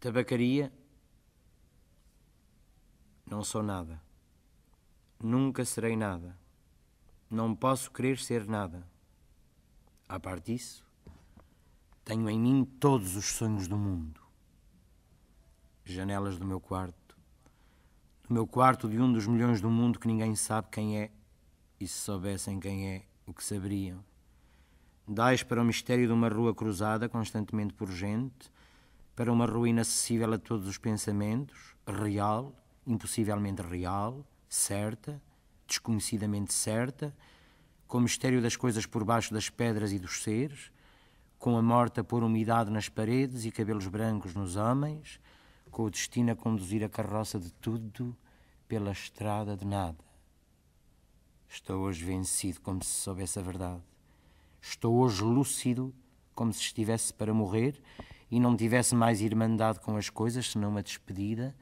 Tabacaria? Não sou nada. Nunca serei nada. Não posso querer ser nada. A parte disso, tenho em mim todos os sonhos do mundo. Janelas do meu quarto. Do meu quarto de um dos milhões do mundo que ninguém sabe quem é. E se soubessem quem é, o que saberiam. Dais para o mistério de uma rua cruzada constantemente por gente para uma ruína acessível a todos os pensamentos, real, impossivelmente real, certa, desconhecidamente certa, com o mistério das coisas por baixo das pedras e dos seres, com a morte a pôr umidade nas paredes e cabelos brancos nos homens, com o destino a conduzir a carroça de tudo pela estrada de nada. Estou hoje vencido como se soubesse a verdade. Estou hoje lúcido como se estivesse para morrer e não tivesse mais irmandade com as coisas, senão uma despedida,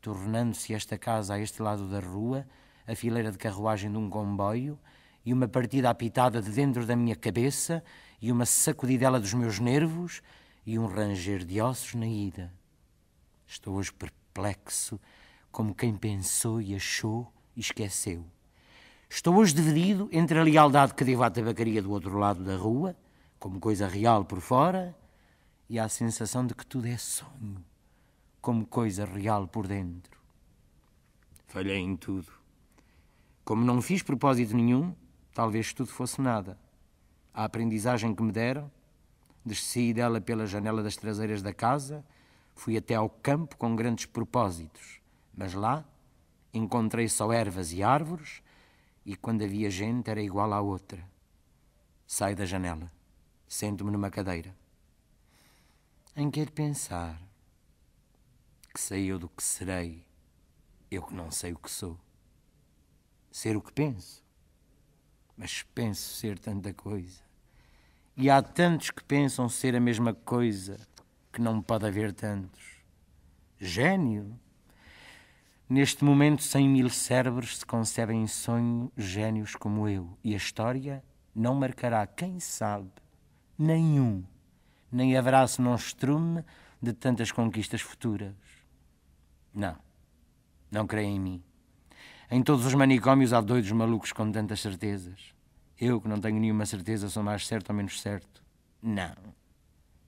tornando-se esta casa a este lado da rua, a fileira de carruagem de um comboio, e uma partida apitada de dentro da minha cabeça, e uma sacudidela dos meus nervos, e um ranger de ossos na ida. Estou hoje perplexo, como quem pensou e achou e esqueceu. Estou hoje dividido entre a lealdade que devo à tabacaria do outro lado da rua, como coisa real por fora, e à sensação de que tudo é sonho, como coisa real por dentro. Falhei em tudo. Como não fiz propósito nenhum, talvez tudo fosse nada. A aprendizagem que me deram, desci dela pela janela das traseiras da casa, fui até ao campo com grandes propósitos, mas lá encontrei só ervas e árvores, e quando havia gente era igual à outra. Saio da janela, sento-me numa cadeira em quer pensar. Que sei eu do que serei, eu que não sei o que sou. Ser o que penso, mas penso ser tanta coisa. E há tantos que pensam ser a mesma coisa, que não pode haver tantos. Gênio. Neste momento, cem mil cérebros se concebem em sonho gênios como eu, e a história não marcará, quem sabe, nenhum nem haverá senão estrume de tantas conquistas futuras. Não, não creio em mim. Em todos os manicômios há doidos malucos com tantas certezas. Eu, que não tenho nenhuma certeza, sou mais certo ou menos certo. Não,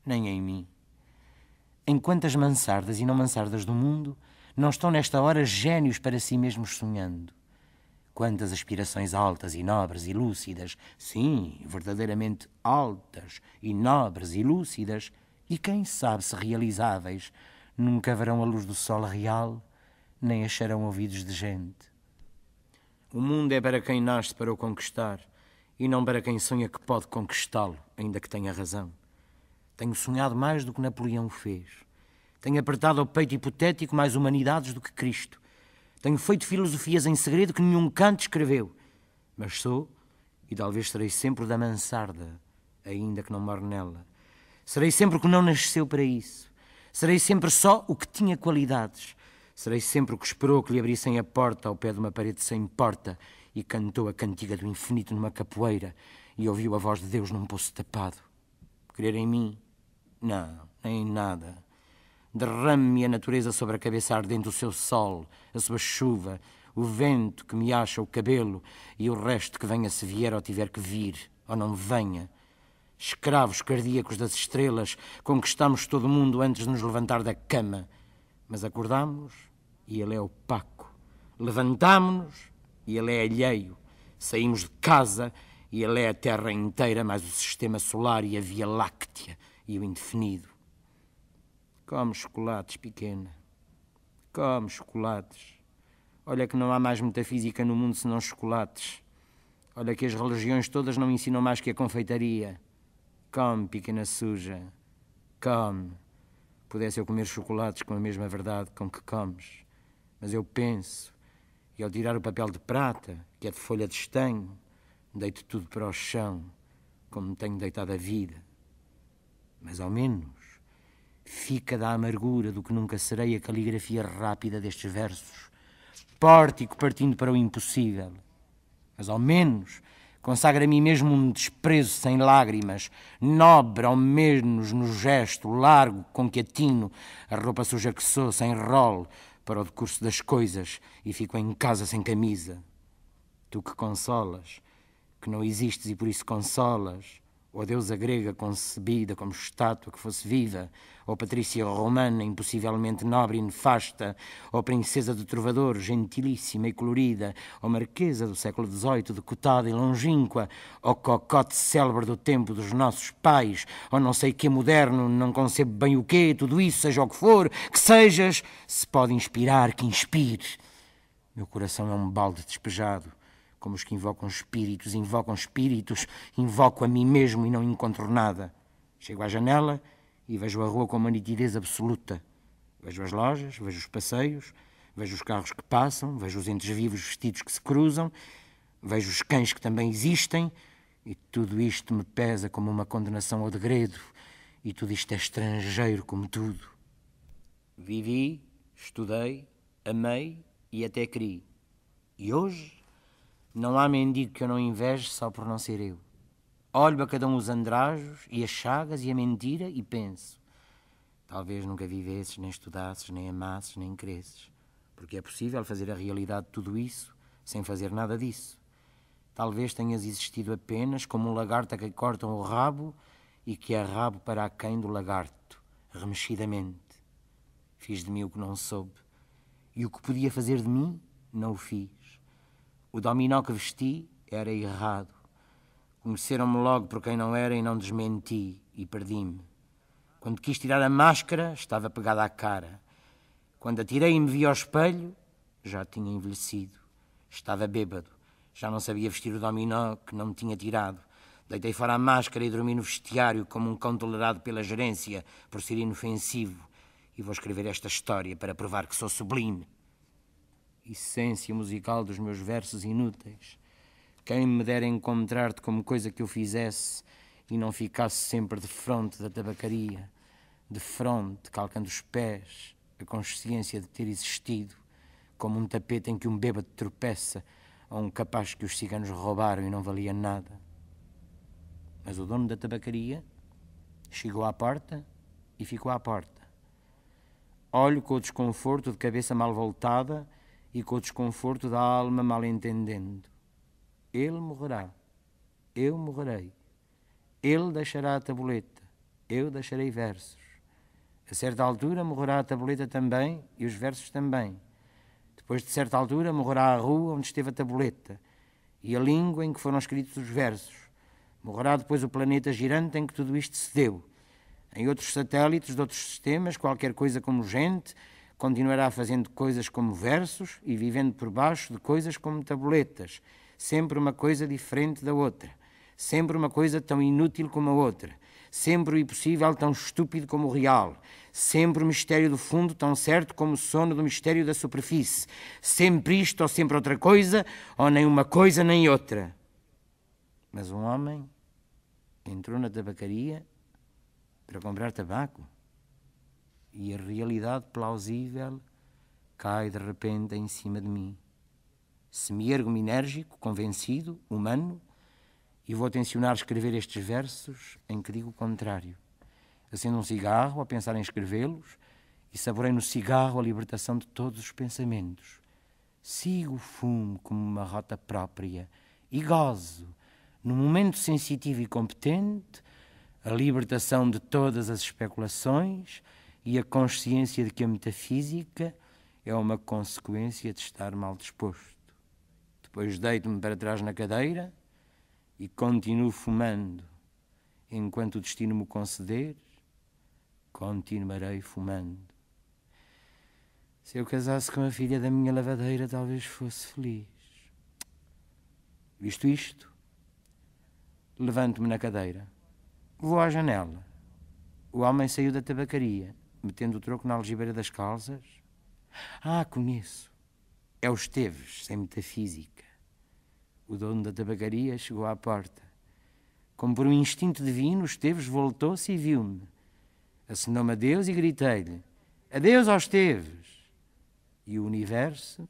nem em mim. Em quantas mansardas e não mansardas do mundo não estão nesta hora gênios para si mesmos sonhando? quantas aspirações altas e nobres e lúcidas, sim, verdadeiramente altas e nobres e lúcidas, e quem sabe se realizáveis, nunca verão a luz do sol real, nem acharão ouvidos de gente. O mundo é para quem nasce para o conquistar e não para quem sonha que pode conquistá-lo, ainda que tenha razão. Tenho sonhado mais do que Napoleão fez. Tenho apertado ao peito hipotético mais humanidades do que Cristo. Tenho feito filosofias em segredo que nenhum canto escreveu. Mas sou, e talvez serei sempre da mansarda, ainda que não moro nela. Serei sempre o que não nasceu para isso. Serei sempre só o que tinha qualidades. Serei sempre o que esperou que lhe abrissem a porta ao pé de uma parede sem porta e cantou a cantiga do infinito numa capoeira e ouviu a voz de Deus num poço tapado. Querer em mim? Não, nem nada. Derrame-me a natureza sobre a cabeça ardente o seu sol, a sua chuva, o vento que me acha o cabelo e o resto que venha se vier ou tiver que vir, ou não venha. Escravos cardíacos das estrelas, conquistamos todo o mundo antes de nos levantar da cama. Mas acordamos e ele é opaco. Levantámonos e ele é alheio. Saímos de casa e ele é a Terra inteira, mais o sistema solar e a Via Láctea e o indefinido. Come chocolates, pequena. Come chocolates. Olha que não há mais metafísica no mundo senão chocolates. Olha que as religiões todas não ensinam mais que a confeitaria. Come, pequena suja. Come. Pudesse eu comer chocolates com a mesma verdade com que comes. Mas eu penso, e ao tirar o papel de prata, que é de folha de estanho, deito tudo para o chão, como tenho deitado a vida. Mas ao menos Fica da amargura do que nunca serei a caligrafia rápida destes versos. Pórtico partindo para o impossível. Mas ao menos consagra a mim mesmo um desprezo sem lágrimas, nobre ao menos no gesto largo com que atino a roupa suja que sou, sem rol, para o decurso das coisas e fico em casa sem camisa. Tu que consolas, que não existes e por isso consolas, ou a deusa grega concebida como estátua que fosse viva, ou patrícia romana impossivelmente nobre e nefasta, ou princesa do trovador gentilíssima e colorida, ou marquesa do século XVIII decotada e longínqua, ou cocote célebre do tempo dos nossos pais, ou não sei que moderno, não concebo bem o quê, tudo isso, seja o que for, que sejas, se pode inspirar, que inspire. Meu coração é um balde despejado como os que invocam espíritos, invocam espíritos, invoco a mim mesmo e não encontro nada. Chego à janela e vejo a rua com uma nitidez absoluta. Vejo as lojas, vejo os passeios, vejo os carros que passam, vejo os entes vivos vestidos que se cruzam, vejo os cães que também existem, e tudo isto me pesa como uma condenação ao degredo, e tudo isto é estrangeiro como tudo. Vivi, estudei, amei e até criei. E hoje não há mendigo que eu não inveje só por não ser eu. Olho a cada um os andrajos e as chagas e a mentira e penso: talvez nunca vivesses, nem estudasses, nem amasses, nem cresces, porque é possível fazer a realidade de tudo isso sem fazer nada disso. Talvez tenhas existido apenas como um lagarto a que cortam o rabo e que é rabo para quem do lagarto, remexidamente. Fiz de mim o que não soube, e o que podia fazer de mim, não o fiz. O dominó que vesti era errado. Conheceram-me logo por quem não era e não desmenti e perdi-me. Quando quis tirar a máscara, estava pegada à cara. Quando atirei e me vi ao espelho, já tinha envelhecido. Estava bêbado. Já não sabia vestir o dominó que não me tinha tirado. Deitei fora a máscara e dormi no vestiário como um cão tolerado pela gerência por ser inofensivo. E vou escrever esta história para provar que sou sublime essência musical dos meus versos inúteis. Quem me dera encontrar-te como coisa que eu fizesse e não ficasse sempre de fronte da tabacaria, de fronte, calcando os pés, a consciência de ter existido, como um tapete em que um bêbado tropeça a um capaz que os ciganos roubaram e não valia nada. Mas o dono da tabacaria chegou à porta e ficou à porta. Olho com o desconforto de cabeça mal voltada e com o desconforto da alma mal entendendo. Ele morrerá, eu morrerei. Ele deixará a tabuleta, eu deixarei versos. A certa altura morrerá a tabuleta também e os versos também. Depois de certa altura morrerá a rua onde esteve a tabuleta e a língua em que foram escritos os versos. Morrerá depois o planeta girante em que tudo isto se deu. Em outros satélites de outros sistemas, qualquer coisa como gente, Continuará fazendo coisas como versos e vivendo por baixo de coisas como tabuletas, sempre uma coisa diferente da outra, sempre uma coisa tão inútil como a outra, sempre o impossível tão estúpido como o real, sempre o mistério do fundo tão certo como o sono do mistério da superfície, sempre isto ou sempre outra coisa, ou nem uma coisa nem outra. Mas um homem entrou na tabacaria para comprar tabaco e a realidade plausível cai de repente em cima de mim. Se me ergo enérgico, convencido, humano, e vou tensionar escrever estes versos em que digo o contrário. Acendo um cigarro a pensar em escrevê-los e saborei no cigarro a libertação de todos os pensamentos. Sigo o fumo como uma rota própria e gozo, no momento sensitivo e competente, a libertação de todas as especulações e a consciência de que a metafísica é uma consequência de estar mal disposto. Depois deito-me para trás na cadeira e continuo fumando. Enquanto o destino me conceder, continuarei fumando. Se eu casasse com a filha da minha lavadeira, talvez fosse feliz. Visto isto, levanto-me na cadeira. Vou à janela. O homem saiu da tabacaria metendo o troco na algibeira das calças? Ah, conheço. É o Esteves, sem metafísica. O dono da tabacaria chegou à porta. Como por um instinto divino, Esteves voltou-se e viu-me. assinou me adeus e gritei-lhe: Adeus aos Esteves! E o universo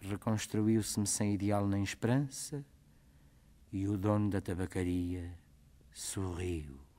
reconstruiu-se-me sem ideal nem esperança, e o dono da tabacaria sorriu.